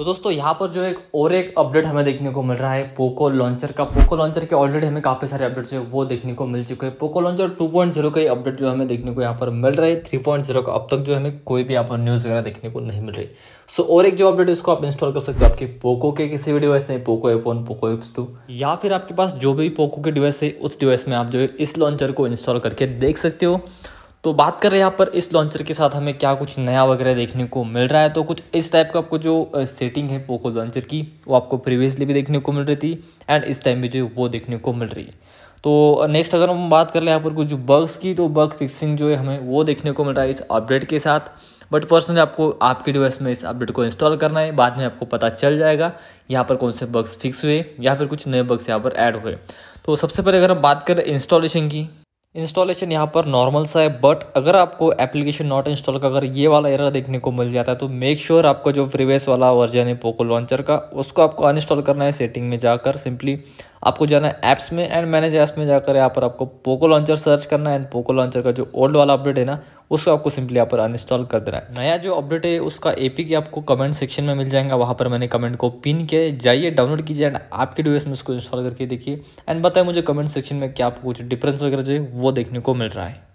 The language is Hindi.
तो दोस्तों यहाँ पर जो एक और एक अपडेट हमें देखने को मिल रहा है पोको लॉन्चर का पोको लॉन्चर के ऑलरेडी हमें काफ़ी सारे अपडेट्स जो वो देखने को मिल चुके हैं पोको लॉन्चर 2.0 का अपडेट जो हमें देखने को यहाँ पर मिल रहा है 3.0 का अब तक जो हमें कोई भी यहाँ पर न्यूज़ वगैरह देखने को नहीं मिल रही सो और एक जो अपडेट इसको आप इंस्टॉल कर सकते हो आपके पोको के किसी भी डिवाइस में Poco F one Poco F two या फिर आपके पास जो भी पोको के डिवाइस है उस डिवाइस में आप जो है इस लॉन्चर को इंस्टॉल करके देख सकते हो तो बात कर रहे हैं यहाँ पर इस लॉन्चर के साथ हमें क्या कुछ नया वगैरह देखने को मिल रहा है तो कुछ इस टाइप का आपको जो सेटिंग है पोको लॉन्चर की वो आपको प्रीवियसली भी देखने को मिल रही थी एंड इस टाइम भी जो वो देखने को मिल रही है तो नेक्स्ट अगर हम बात कर ले यहाँ पर कुछ बग्स की तो बग फिक्सिंग जो है हमें वो देखने को मिल रहा है इस अपडेट के साथ बट पर्सनली आपको आपके डिवाइस में इस अपडेट को इंस्टॉल करना है बाद में आपको पता चल जाएगा यहाँ पर कौन से बग्स फिक्स हुए या फिर कुछ नए बग्स यहाँ पर ऐड हुए तो सबसे पहले अगर हम बात करें इंस्टॉलेशन की इंस्टॉलेशन यहाँ पर नॉर्मल सा है बट अगर आपको एप्लीकेशन नॉट इंस्टॉल का अगर ये वाला एरर देखने को मिल जाता है तो मेक श्योर sure आपका जो फ्रीवेस वाला वर्जन है पोको लॉन्चर का उसको आपको अनइंस्टॉल करना है सेटिंग में जाकर सिंपली आपको जाना है ऐप्स में एंड मैनेज ऐप्स में जाकर यहाँ पर आपको पोको लॉन्चर सर्च करना है एंड पोको लॉन्चर का जो ओल्ड वाला अपडेट है ना उसको आपको सिंपली यहाँ पर अनइंस्टॉल कर देना है नया जो अपडेट है उसका के आपको कमेंट सेक्शन में मिल जाएगा वहाँ पर मैंने कमेंट को पिन किया जाइए डाउनलोड कीजिए एंड आपके डिवाइस में उसको इंस्टॉल करके देखिए एंड बताए मुझे कमेंट सेक्शन में क्या आपको कुछ डिफरेंस वगैरह जो है वो देखने को मिल रहा है